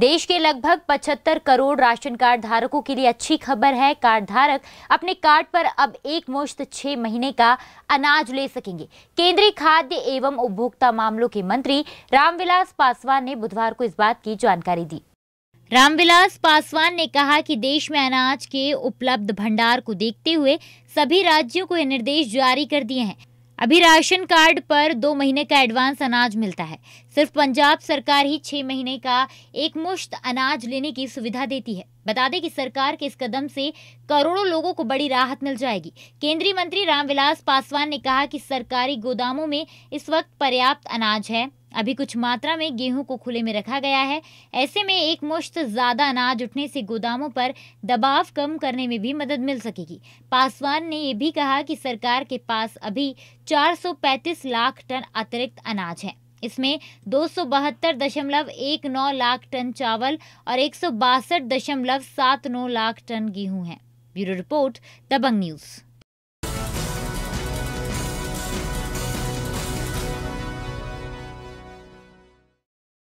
देश के लगभग 75 करोड़ राशन कार्ड धारकों के लिए अच्छी खबर है कार्ड धारक अपने कार्ड पर अब एक मुश्त छः महीने का अनाज ले सकेंगे केंद्रीय खाद्य एवं उपभोक्ता मामलों के मंत्री रामविलास पासवान ने बुधवार को इस बात की जानकारी दी रामविलास पासवान ने कहा कि देश में अनाज के उपलब्ध भंडार को देखते हुए सभी राज्यों को ये निर्देश जारी कर दिए हैं अभी राशन कार्ड पर दो महीने का एडवांस अनाज मिलता है सिर्फ पंजाब सरकार ही छह महीने का एक मुश्त अनाज लेने की सुविधा देती है बता दें कि सरकार के इस कदम से करोड़ों लोगों को बड़ी राहत मिल जाएगी केंद्रीय मंत्री रामविलास पासवान ने कहा कि सरकारी गोदामों में इस वक्त पर्याप्त अनाज है अभी कुछ मात्रा में गेहूं को खुले में रखा गया है ऐसे में एक मुश्त ज़्यादा अनाज उठने से गोदामों पर दबाव कम करने में भी मदद मिल सकेगी पासवान ने यह भी कहा कि सरकार के पास अभी 435 लाख टन अतिरिक्त अनाज है इसमें दो लाख टन चावल और एक लाख टन गेहूँ है ब्यूरो रिपोर्ट दबंग न्यूज़